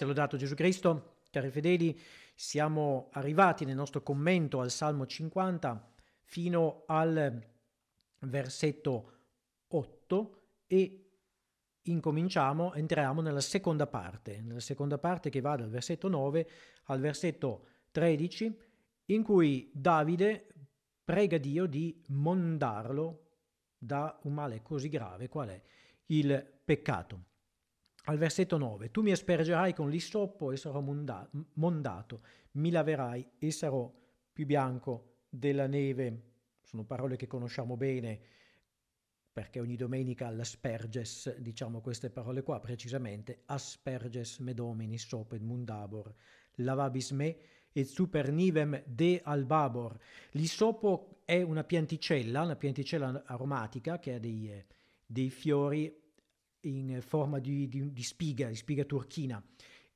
Se l'ho dato Gesù Cristo, cari fedeli, siamo arrivati nel nostro commento al Salmo 50 fino al versetto 8 e incominciamo, entriamo nella seconda parte, nella seconda parte che va dal versetto 9 al versetto 13, in cui Davide prega Dio di mondarlo da un male così grave qual è il peccato. Al versetto 9, tu mi aspergerai con l'istoppo e sarò mondato, mi laverai e sarò più bianco della neve. Sono parole che conosciamo bene perché ogni domenica all'asperges diciamo queste parole qua precisamente, asperges me domini sop soped mundabor, lavabis me et super nivem de albabor. L'isopo è una pianticella, una pianticella aromatica che ha dei, dei fiori in forma di, di, di spiga, di spiga turchina.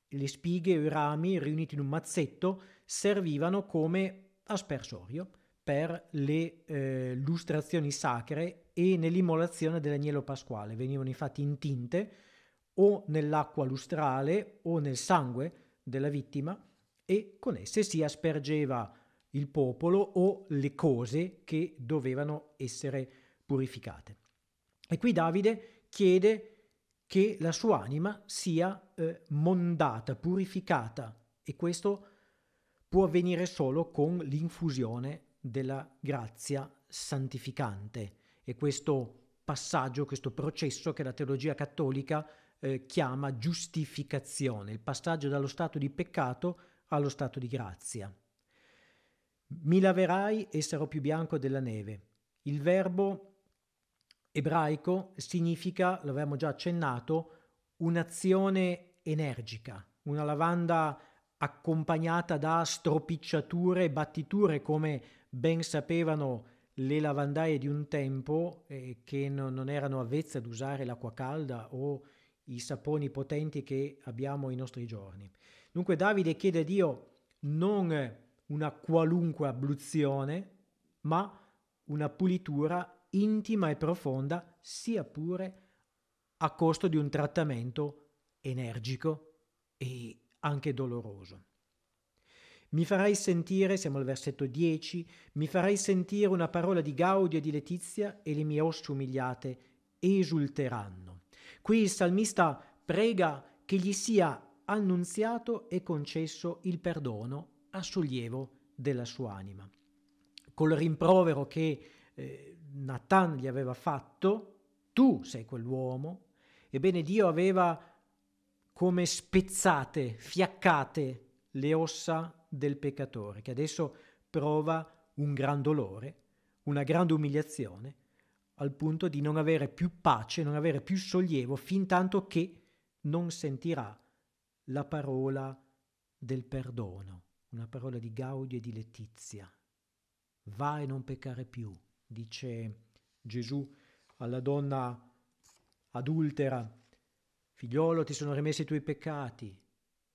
Le spighe o i rami riuniti in un mazzetto servivano come aspersorio per le eh, lustrazioni sacre e nell'immolazione dell'agnello pasquale. Venivano infatti intinte o nell'acqua lustrale o nel sangue della vittima e con esse si aspergeva il popolo o le cose che dovevano essere purificate. E qui Davide chiede che la sua anima sia eh, mondata, purificata e questo può avvenire solo con l'infusione della grazia santificante e questo passaggio, questo processo che la teologia cattolica eh, chiama giustificazione, il passaggio dallo stato di peccato allo stato di grazia. Mi laverai e sarò più bianco della neve. Il verbo ebraico significa, l'avevamo già accennato, un'azione energica, una lavanda accompagnata da stropicciature e battiture come ben sapevano le lavandaie di un tempo eh, che no, non erano avvezze ad usare l'acqua calda o i saponi potenti che abbiamo ai nostri giorni. Dunque Davide chiede a Dio non una qualunque abluzione, ma una pulitura intima e profonda, sia pure a costo di un trattamento energico e anche doloroso. Mi farai sentire, siamo al versetto 10, mi farai sentire una parola di Gaudio e di Letizia e le mie ossa umiliate esulteranno. Qui il salmista prega che gli sia annunziato e concesso il perdono a sollievo della sua anima. Col rimprovero che eh, Natan gli aveva fatto, tu sei quell'uomo, ebbene Dio aveva come spezzate, fiaccate le ossa del peccatore, che adesso prova un gran dolore, una grande umiliazione, al punto di non avere più pace, non avere più sollievo, fin tanto che non sentirà la parola del perdono, una parola di Gaudio e di Letizia. Va e non peccare più, Dice Gesù alla donna adultera, figliolo ti sono rimessi i tuoi peccati.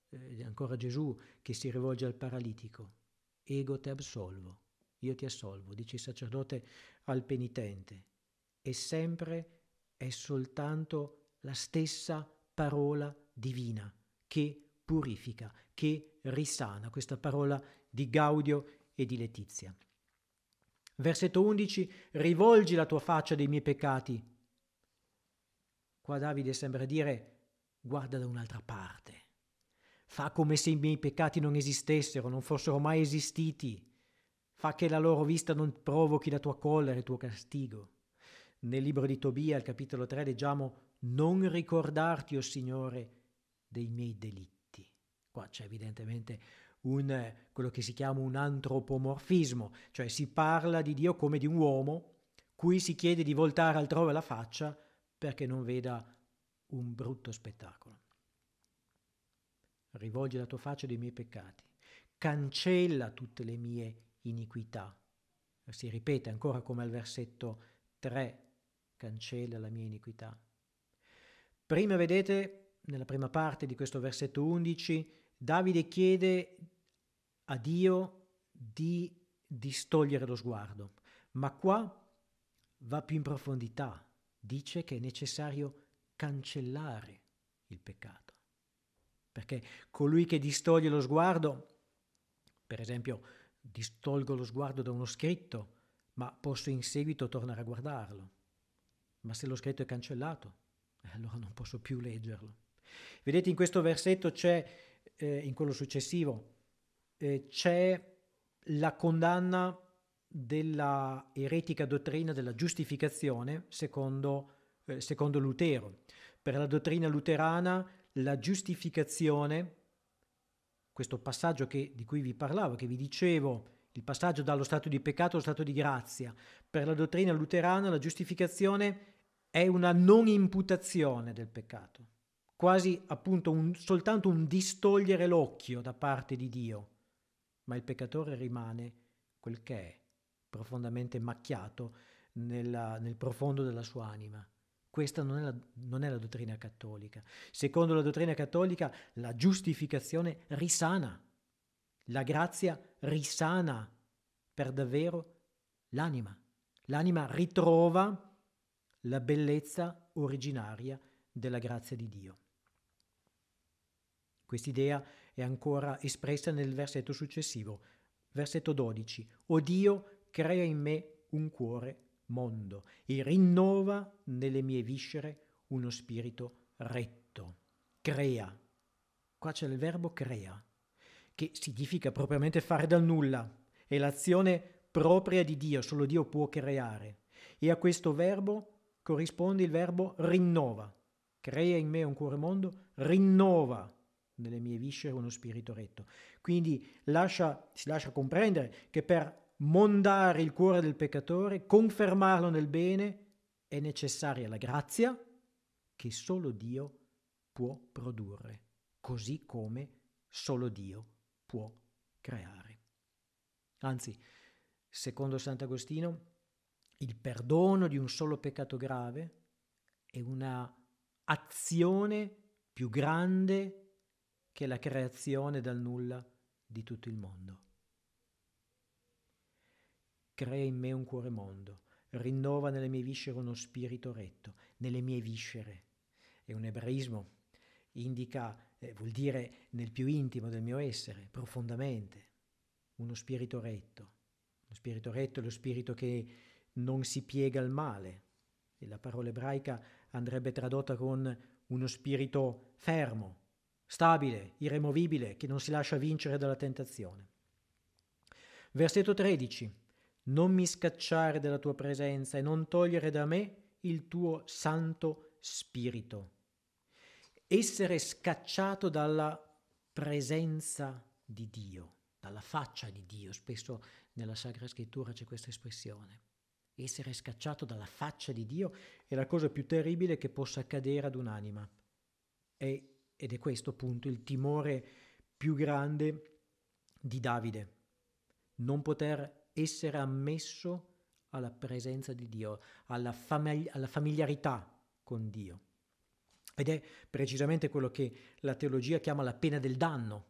Eh, ancora Gesù che si rivolge al paralitico, ego te absolvo, io ti assolvo, dice il sacerdote al penitente. E sempre è soltanto la stessa parola divina che purifica, che risana, questa parola di Gaudio e di Letizia. Versetto 11, rivolgi la tua faccia dei miei peccati. Qua Davide sembra dire, guarda da un'altra parte, fa come se i miei peccati non esistessero, non fossero mai esistiti, fa che la loro vista non provochi la tua collera e il tuo castigo. Nel libro di Tobia, al capitolo 3, leggiamo, non ricordarti, o oh Signore, dei miei delitti. Qua c'è evidentemente un, eh, quello che si chiama un antropomorfismo, cioè si parla di Dio come di un uomo cui si chiede di voltare altrove la faccia perché non veda un brutto spettacolo. Rivolge la tua faccia dei miei peccati, cancella tutte le mie iniquità. Si ripete ancora come al versetto 3, cancella la mia iniquità. Prima vedete, nella prima parte di questo versetto 11, Davide chiede a Dio di distogliere lo sguardo, ma qua va più in profondità, dice che è necessario cancellare il peccato, perché colui che distoglie lo sguardo, per esempio distolgo lo sguardo da uno scritto, ma posso in seguito tornare a guardarlo, ma se lo scritto è cancellato, eh, allora non posso più leggerlo. Vedete in questo versetto c'è eh, in quello successivo, eh, c'è la condanna della eretica dottrina della giustificazione secondo, eh, secondo Lutero. Per la dottrina luterana la giustificazione, questo passaggio che, di cui vi parlavo, che vi dicevo, il passaggio dallo stato di peccato allo stato di grazia, per la dottrina luterana la giustificazione è una non imputazione del peccato quasi appunto un, soltanto un distogliere l'occhio da parte di Dio, ma il peccatore rimane quel che è, profondamente macchiato nella, nel profondo della sua anima. Questa non è, la, non è la dottrina cattolica. Secondo la dottrina cattolica la giustificazione risana, la grazia risana per davvero l'anima. L'anima ritrova la bellezza originaria della grazia di Dio. Quest'idea è ancora espressa nel versetto successivo, versetto 12. O Dio crea in me un cuore mondo e rinnova nelle mie viscere uno spirito retto. Crea. Qua c'è il verbo crea, che significa propriamente fare dal nulla. È l'azione propria di Dio, solo Dio può creare. E a questo verbo corrisponde il verbo rinnova. Crea in me un cuore mondo, rinnova nelle mie viscere uno spirito retto. Quindi lascia, si lascia comprendere che per mondare il cuore del peccatore, confermarlo nel bene, è necessaria la grazia che solo Dio può produrre, così come solo Dio può creare. Anzi, secondo Sant'Agostino, il perdono di un solo peccato grave è una azione più grande che la creazione dal nulla di tutto il mondo. Crea in me un cuore mondo, rinnova nelle mie viscere uno spirito retto, nelle mie viscere. È un ebraismo, indica, eh, vuol dire nel più intimo del mio essere, profondamente, uno spirito retto. Lo spirito retto è lo spirito che non si piega al male. E la parola ebraica andrebbe tradotta con uno spirito fermo, stabile, irremovibile, che non si lascia vincere dalla tentazione. Versetto 13. Non mi scacciare dalla tua presenza e non togliere da me il tuo santo spirito. Essere scacciato dalla presenza di Dio, dalla faccia di Dio, spesso nella Sacra Scrittura c'è questa espressione. Essere scacciato dalla faccia di Dio è la cosa più terribile che possa accadere ad un'anima. È ed è questo appunto il timore più grande di Davide, non poter essere ammesso alla presenza di Dio, alla, famig- alla familiarità con Dio. Ed è precisamente quello che la teologia chiama la pena del danno,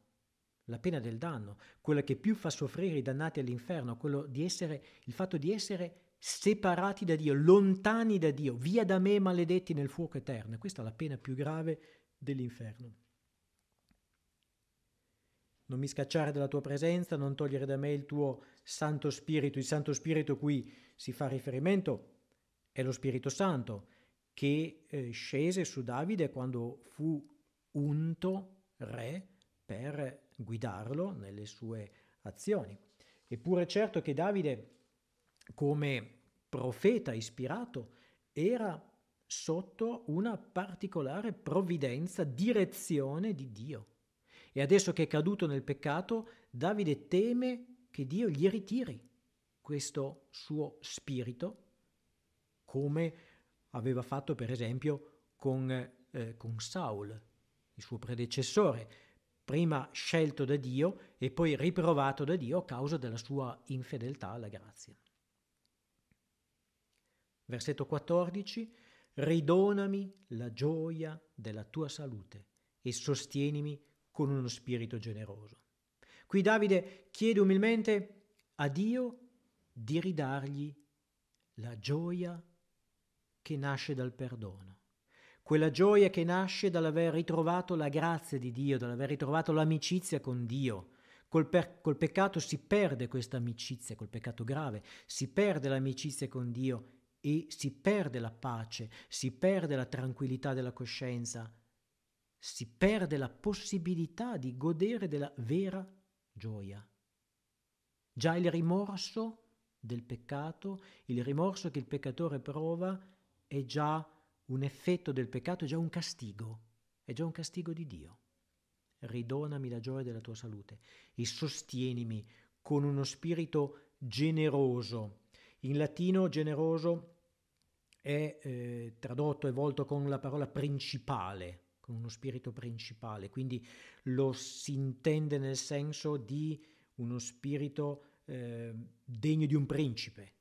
la pena del danno, quella che più fa soffrire i dannati all'inferno, quello di essere, il fatto di essere separati da Dio, lontani da Dio, via da me maledetti nel fuoco eterno. Questa è la pena più grave dell'inferno. Non mi scacciare dalla tua presenza, non togliere da me il tuo Santo Spirito. Il Santo Spirito cui si fa riferimento è lo Spirito Santo che eh, scese su Davide quando fu unto re per guidarlo nelle sue azioni. Eppure è certo che Davide, come profeta ispirato, era sotto una particolare provvidenza, direzione di Dio. E adesso che è caduto nel peccato, Davide teme che Dio gli ritiri questo suo spirito, come aveva fatto per esempio con, eh, con Saul, il suo predecessore, prima scelto da Dio e poi riprovato da Dio a causa della sua infedeltà alla grazia. Versetto 14, ridonami la gioia della tua salute e sostienimi con uno spirito generoso. Qui Davide chiede umilmente a Dio di ridargli la gioia che nasce dal perdono, quella gioia che nasce dall'aver ritrovato la grazia di Dio, dall'aver ritrovato l'amicizia con Dio. Col, per, col peccato si perde questa amicizia, col peccato grave, si perde l'amicizia con Dio e si perde la pace, si perde la tranquillità della coscienza, si perde la possibilità di godere della vera gioia. Già il rimorso del peccato, il rimorso che il peccatore prova è già un effetto del peccato, è già un castigo, è già un castigo di Dio. Ridonami la gioia della tua salute e sostienimi con uno spirito generoso in latino generoso è eh, tradotto e volto con la parola principale, con uno spirito principale, quindi lo si intende nel senso di uno spirito eh, degno di un principe,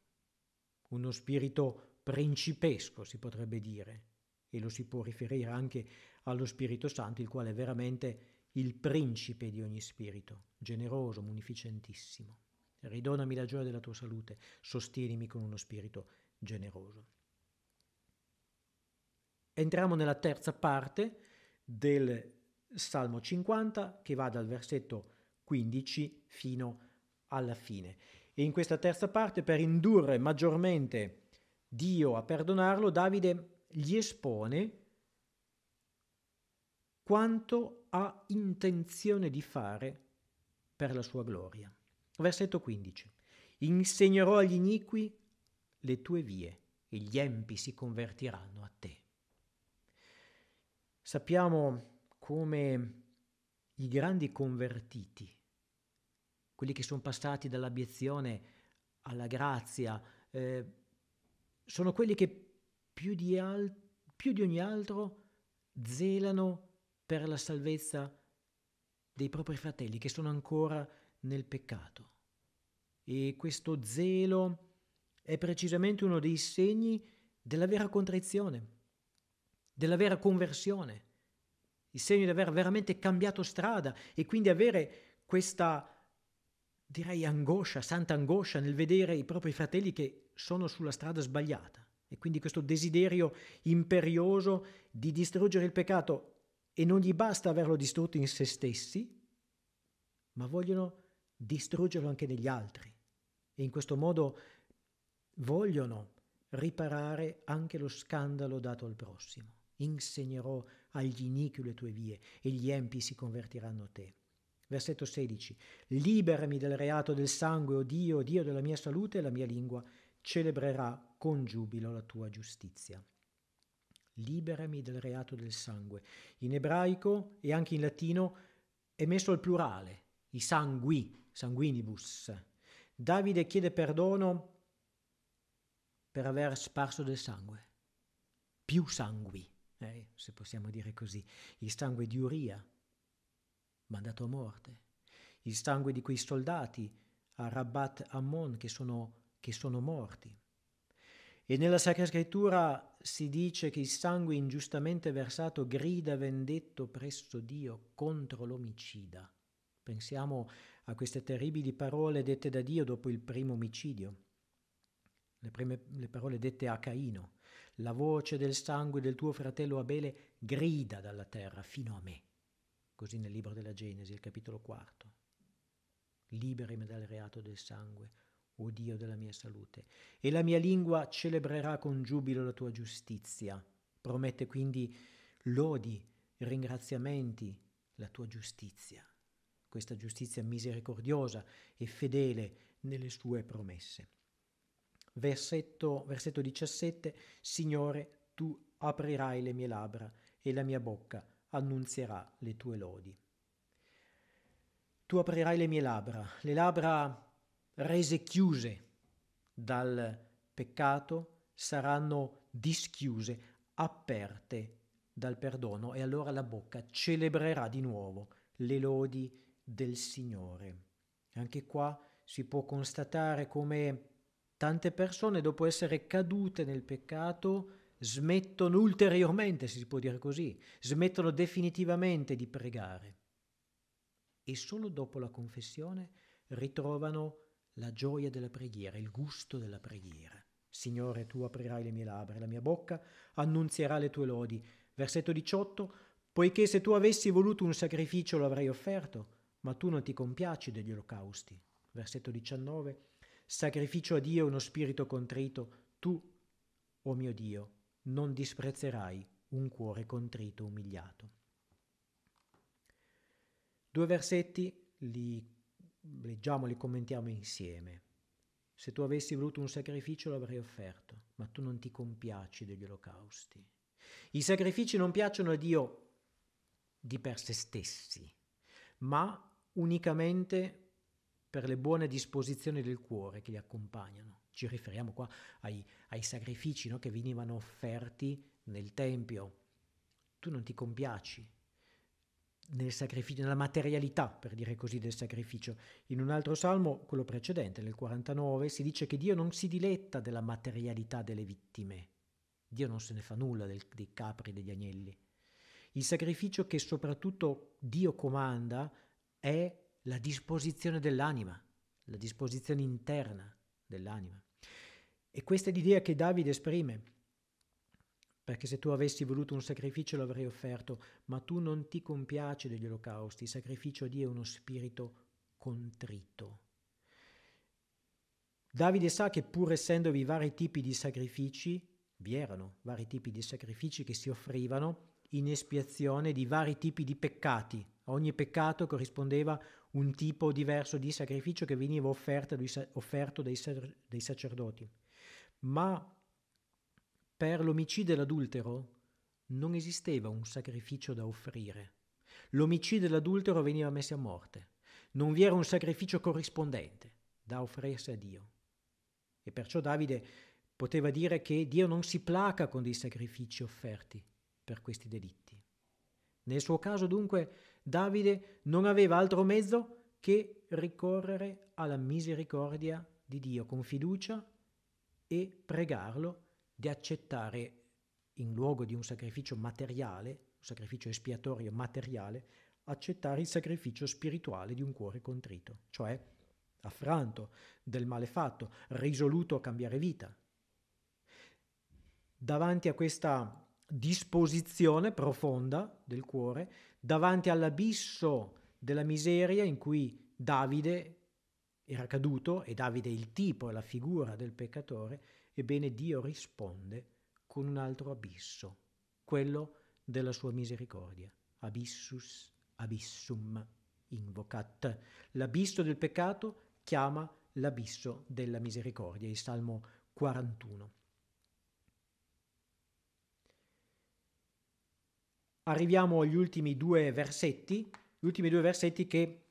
uno spirito principesco si potrebbe dire, e lo si può riferire anche allo Spirito Santo, il quale è veramente il principe di ogni spirito, generoso, munificentissimo ridonami la gioia della tua salute, sostienimi con uno spirito generoso. Entriamo nella terza parte del Salmo 50 che va dal versetto 15 fino alla fine. E in questa terza parte, per indurre maggiormente Dio a perdonarlo, Davide gli espone quanto ha intenzione di fare per la sua gloria. Versetto 15. Insegnerò agli iniqui le tue vie e gli empi si convertiranno a te. Sappiamo come i grandi convertiti, quelli che sono passati dall'abiezione alla grazia, eh, sono quelli che più di, al- più di ogni altro zelano per la salvezza dei propri fratelli che sono ancora nel peccato. E questo zelo è precisamente uno dei segni della vera contrizione, della vera conversione, il segno di aver veramente cambiato strada e quindi avere questa, direi, angoscia, santa angoscia nel vedere i propri fratelli che sono sulla strada sbagliata. E quindi questo desiderio imperioso di distruggere il peccato e non gli basta averlo distrutto in se stessi, ma vogliono distruggerlo anche negli altri. E in questo modo vogliono riparare anche lo scandalo dato al prossimo. Insegnerò agli iniqui le tue vie e gli empi si convertiranno a te. Versetto 16. Liberami del reato del sangue, o oh Dio, Dio della mia salute, e la mia lingua celebrerà con giubilo la tua giustizia. Liberami del reato del sangue. In ebraico e anche in latino è messo al plurale, i sangui, sanguinibus. Davide chiede perdono per aver sparso del sangue, più sangue, eh, se possiamo dire così, il sangue di Uria, mandato a morte, il sangue di quei soldati a Rabbat Ammon che sono, che sono morti. E nella Sacra Scrittura si dice che il sangue ingiustamente versato grida vendetto presso Dio contro l'omicida. Pensiamo a queste terribili parole dette da Dio dopo il primo omicidio. Le, prime, le parole dette a Caino, la voce del sangue del tuo fratello Abele grida dalla terra fino a me, così nel libro della Genesi, il capitolo quarto. Liberami dal reato del sangue, o Dio della mia salute, e la mia lingua celebrerà con giubilo la tua giustizia. Promette quindi lodi, ringraziamenti, la tua giustizia questa giustizia misericordiosa e fedele nelle sue promesse. Versetto, versetto 17, Signore, tu aprirai le mie labbra e la mia bocca annunzierà le tue lodi. Tu aprirai le mie labbra, le labbra rese chiuse dal peccato saranno dischiuse, aperte dal perdono e allora la bocca celebrerà di nuovo le lodi di del Signore. Anche qua si può constatare come tante persone dopo essere cadute nel peccato smettono ulteriormente, se si può dire così, smettono definitivamente di pregare e solo dopo la confessione ritrovano la gioia della preghiera, il gusto della preghiera. Signore, tu aprirai le mie labbra, la mia bocca annunzierà le tue lodi. Versetto 18, poiché se tu avessi voluto un sacrificio lo avrei offerto, ma tu non ti compiaci degli olocausti. Versetto 19, sacrificio a Dio uno spirito contrito, tu, o oh mio Dio, non disprezzerai un cuore contrito, umiliato. Due versetti li leggiamo, li commentiamo insieme. Se tu avessi voluto un sacrificio l'avrei offerto, ma tu non ti compiaci degli olocausti. I sacrifici non piacciono a Dio di per se stessi, ma unicamente per le buone disposizioni del cuore che li accompagnano. Ci riferiamo qua ai, ai sacrifici no, che venivano offerti nel Tempio. Tu non ti compiaci nel nella materialità, per dire così, del sacrificio. In un altro salmo, quello precedente, nel 49, si dice che Dio non si diletta della materialità delle vittime. Dio non se ne fa nulla del, dei capri degli agnelli. Il sacrificio che soprattutto Dio comanda è la disposizione dell'anima, la disposizione interna dell'anima. E questa è l'idea che Davide esprime, perché se tu avessi voluto un sacrificio l'avrei offerto, ma tu non ti compiaci degli olocausti, il sacrificio a Dio è uno spirito contrito. Davide sa che pur essendovi vari tipi di sacrifici, vi erano vari tipi di sacrifici che si offrivano, in espiazione di vari tipi di peccati. A ogni peccato corrispondeva un tipo diverso di sacrificio che veniva offerto, dai, dai sacerdoti. Ma per l'omicidio e l'adultero non esisteva un sacrificio da offrire. L'omicidio e l'adultero veniva messo a morte. Non vi era un sacrificio corrispondente da offrirsi a Dio. E perciò Davide poteva dire che Dio non si placa con dei sacrifici offerti, per questi delitti. Nel suo caso dunque Davide non aveva altro mezzo che ricorrere alla misericordia di Dio con fiducia e pregarlo di accettare in luogo di un sacrificio materiale, un sacrificio espiatorio materiale, accettare il sacrificio spirituale di un cuore contrito, cioè affranto del malefatto, risoluto a cambiare vita. Davanti a questa disposizione profonda del cuore davanti all'abisso della miseria in cui Davide era caduto e Davide è il tipo e la figura del peccatore, ebbene Dio risponde con un altro abisso, quello della sua misericordia, abissus abissum invocat. L'abisso del peccato chiama l'abisso della misericordia, il Salmo 41. arriviamo agli ultimi due versetti, gli ultimi due versetti che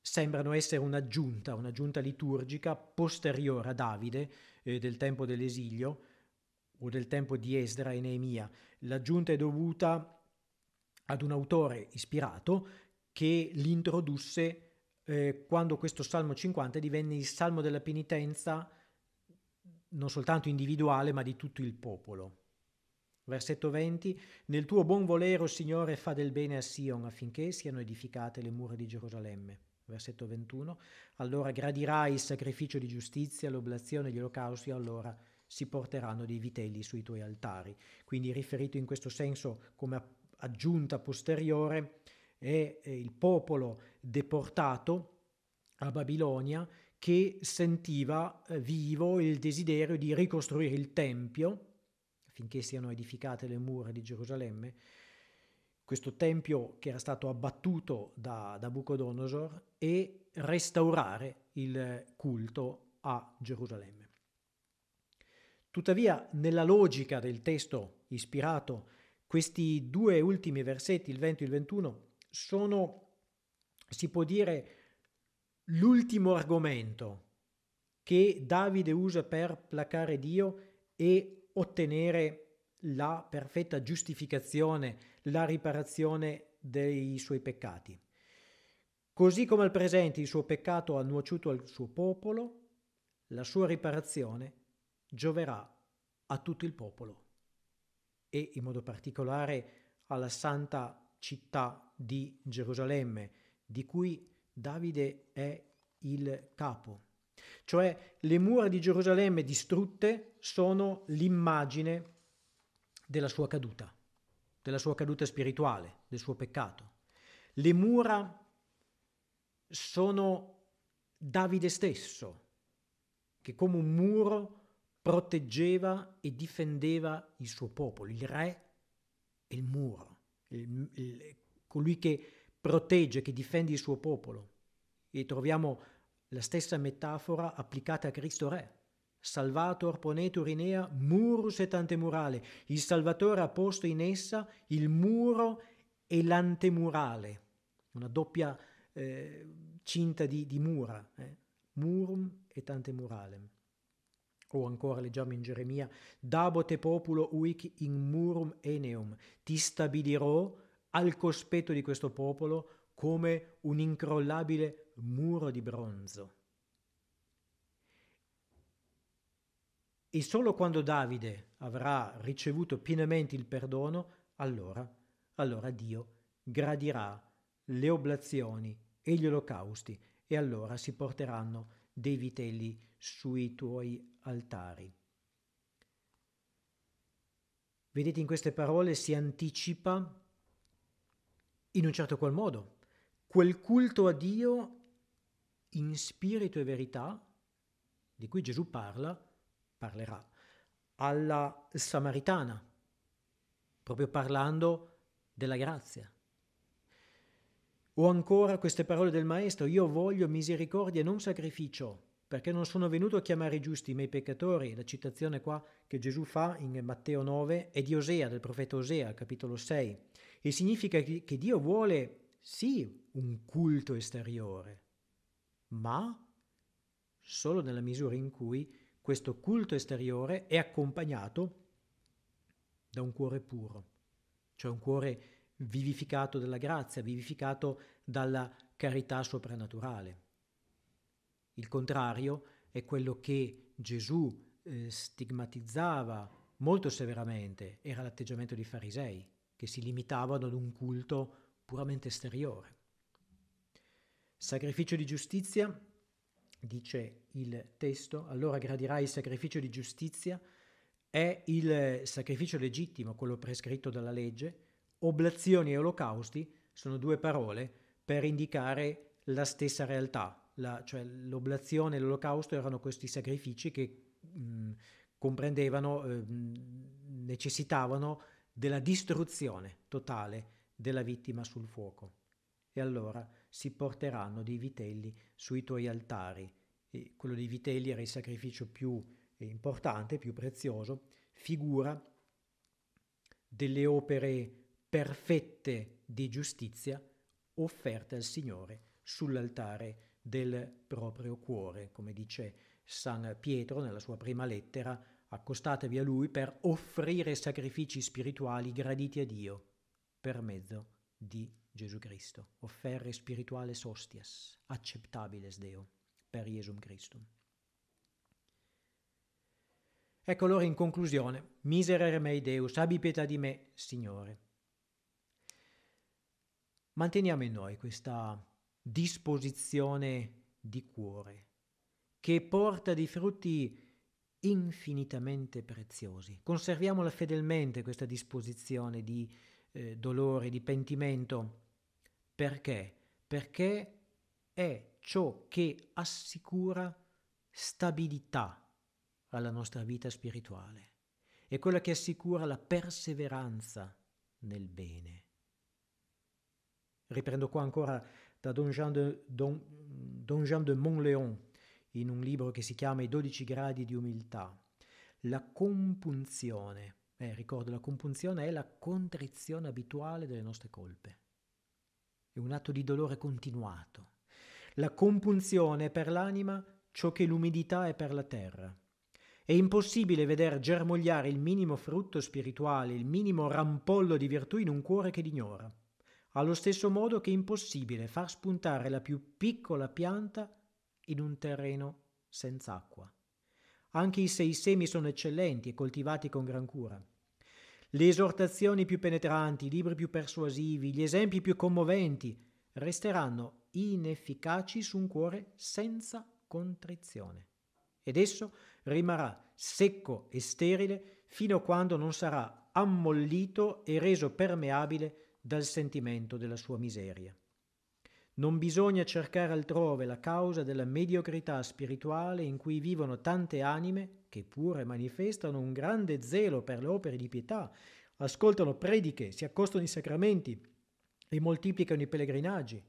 sembrano essere un'aggiunta, un'aggiunta liturgica posteriore a Davide eh, del tempo dell'esilio o del tempo di Esdra e Neemia. L'aggiunta è dovuta ad un autore ispirato che l'introdusse eh, quando questo Salmo 50 divenne il Salmo della penitenza non soltanto individuale ma di tutto il popolo. Versetto 20, nel tuo buon volere, o Signore, fa del bene a Sion affinché siano edificate le mura di Gerusalemme. Versetto 21, allora gradirai il sacrificio di giustizia, l'oblazione e gli olocausti, allora si porteranno dei vitelli sui tuoi altari. Quindi riferito in questo senso come aggiunta posteriore è eh, il popolo deportato a Babilonia che sentiva eh, vivo il desiderio di ricostruire il Tempio finché siano edificate le mura di Gerusalemme, questo tempio che era stato abbattuto da Nabucodonosor e restaurare il culto a Gerusalemme. Tuttavia, nella logica del testo ispirato, questi due ultimi versetti, il 20 e il 21, sono, si può dire, l'ultimo argomento che Davide usa per placare Dio e ottenere la perfetta giustificazione, la riparazione dei suoi peccati. Così come al presente il suo peccato ha nuociuto al suo popolo, la sua riparazione gioverà a tutto il popolo e in modo particolare alla santa città di Gerusalemme, di cui Davide è il capo. Cioè le mura di Gerusalemme distrutte sono l'immagine della sua caduta, della sua caduta spirituale, del suo peccato. Le mura sono Davide stesso, che come un muro proteggeva e difendeva il suo popolo, il re e il muro, il, il, colui che protegge, che difende il suo popolo. E troviamo la stessa metafora applicata a Cristo Re. Salvator ponetur in ea murus et antemurale. Il Salvatore ha posto in essa il muro e l'antemurale. Una doppia eh, cinta di, di mura. Eh? Murum et antemuralem. O ancora leggiamo in Geremia, Dabo te populo uic in murum eneum, ti stabilirò al cospetto di questo popolo come un incrollabile muro di bronzo. E solo quando Davide avrà ricevuto pienamente il perdono, allora, allora Dio gradirà le oblazioni e gli olocausti e allora si porteranno dei vitelli sui tuoi altari. Vedete in queste parole si anticipa in un certo qual modo quel culto a Dio in spirito e verità, di cui Gesù parla, parlerà alla samaritana, proprio parlando della grazia. O ancora queste parole del Maestro, io voglio misericordia e non sacrificio, perché non sono venuto a chiamare i giusti, ma i peccatori. La citazione qua che Gesù fa in Matteo 9 è di Osea, del profeta Osea, capitolo 6, e significa che Dio vuole, sì, un culto esteriore, ma solo nella misura in cui questo culto esteriore è accompagnato da un cuore puro, cioè un cuore vivificato dalla grazia, vivificato dalla carità soprannaturale. Il contrario è quello che Gesù eh, stigmatizzava molto severamente, era l'atteggiamento dei farisei, che si limitavano ad un culto puramente esteriore. Sacrificio di giustizia, dice il testo, allora gradirai il sacrificio di giustizia, è il sacrificio legittimo, quello prescritto dalla legge. Oblazioni e olocausti sono due parole per indicare la stessa realtà, la, cioè l'oblazione e l'olocausto erano questi sacrifici che mh, mm, comprendevano, eh, necessitavano della distruzione totale della vittima sul fuoco. E allora si porteranno dei vitelli sui tuoi altari. E quello dei vitelli era il sacrificio più importante, più prezioso, figura delle opere perfette di giustizia offerte al Signore sull'altare del proprio cuore, come dice San Pietro nella sua prima lettera, accostatevi a Lui per offrire sacrifici spirituali graditi a Dio per mezzo di Gesù Cristo, offerre spirituale sostias, acceptabiles Deo, per Iesum Christum. Ecco allora in conclusione, miserere mei Deus, abbi pietà di me, Signore. Manteniamo in noi questa disposizione di cuore che porta dei frutti infinitamente preziosi. Conserviamola fedelmente questa disposizione di eh, dolore, di pentimento. Perché? Perché è ciò che assicura stabilità alla nostra vita spirituale, è quella che assicura la perseveranza nel bene. Riprendo qua ancora da Don Jean de, Don, Don Jean de Montléon in un libro che si chiama I dodici gradi di umiltà. La compunzione eh, ricordo, la compunzione è la contrizione abituale delle nostre colpe. È un atto di dolore continuato. La compunzione è per l'anima ciò che l'umidità è per la terra. È impossibile veder germogliare il minimo frutto spirituale, il minimo rampollo di virtù in un cuore che l'ignora. Allo stesso modo che è impossibile far spuntare la più piccola pianta in un terreno senza acqua. Anche se i semi sono eccellenti e coltivati con gran cura. Le esortazioni più penetranti, i libri più persuasivi, gli esempi più commoventi resteranno inefficaci su un cuore senza contrizione. Ed esso rimarrà secco e sterile fino a quando non sarà ammollito e reso permeabile dal sentimento della sua miseria. Non bisogna cercare altrove la causa della mediocrità spirituale in cui vivono tante anime che pure manifestano un grande zelo per le opere di pietà, ascoltano prediche, si accostano ai sacramenti e moltiplicano i pellegrinaggi.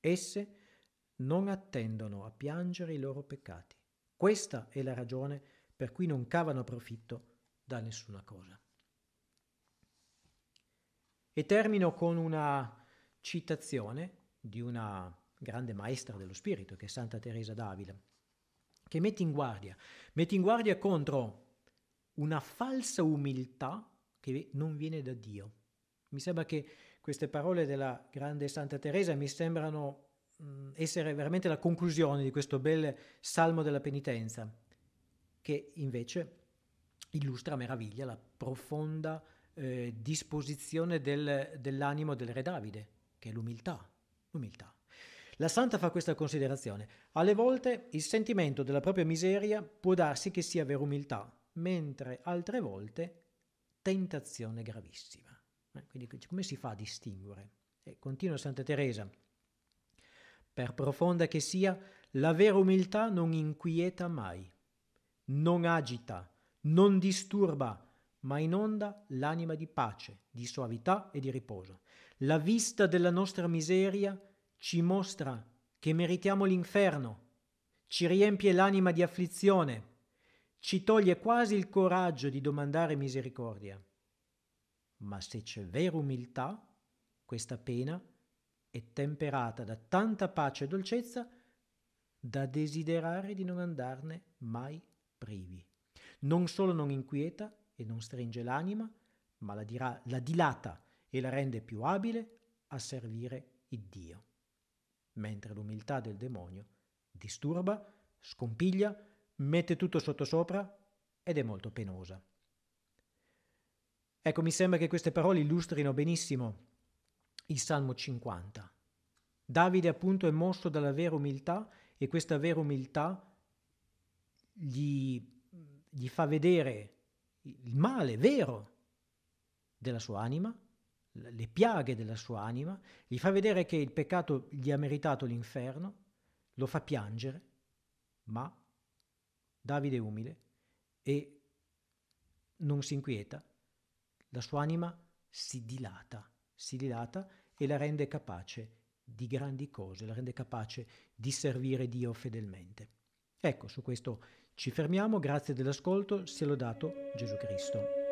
Esse non attendono a piangere i loro peccati. Questa è la ragione per cui non cavano profitto da nessuna cosa. E termino con una citazione di una grande maestra dello spirito, che è Santa Teresa d'Avila, che mette in guardia, mette in guardia contro una falsa umiltà che non viene da Dio. Mi sembra che queste parole della grande Santa Teresa mi sembrano mm, essere veramente la conclusione di questo bel Salmo della Penitenza, che invece illustra a meraviglia la profonda eh, disposizione del, dell'animo del re Davide, che è l'umiltà, Umiltà. La santa fa questa considerazione. Alle volte il sentimento della propria miseria può darsi che sia vera umiltà, mentre altre volte tentazione gravissima. Eh, quindi come si fa a distinguere? E continua Santa Teresa. Per profonda che sia, la vera umiltà non inquieta mai, non agita, non disturba, ma inonda l'anima di pace, di soavità e di riposo. La vista della nostra miseria ci mostra che meritiamo l'inferno, ci riempie l'anima di afflizione, ci toglie quasi il coraggio di domandare misericordia. Ma se c'è vera umiltà, questa pena è temperata da tanta pace e dolcezza da desiderare di non andarne mai privi. Non solo non inquieta, e non stringe l'anima, ma la, dirà, la dilata e la rende più abile a servire Iddio. Mentre l'umiltà del demonio disturba, scompiglia, mette tutto sottosopra ed è molto penosa. Ecco, mi sembra che queste parole illustrino benissimo il Salmo 50. Davide appunto è mosso dalla vera umiltà e questa vera umiltà gli, gli fa vedere il male vero della sua anima, le piaghe della sua anima, gli fa vedere che il peccato gli ha meritato l'inferno, lo fa piangere, ma Davide è umile e non si inquieta, la sua anima si dilata, si dilata e la rende capace di grandi cose, la rende capace di servire Dio fedelmente. Ecco, su questo ci fermiamo, grazie dell'ascolto, sia lodato Gesù Cristo.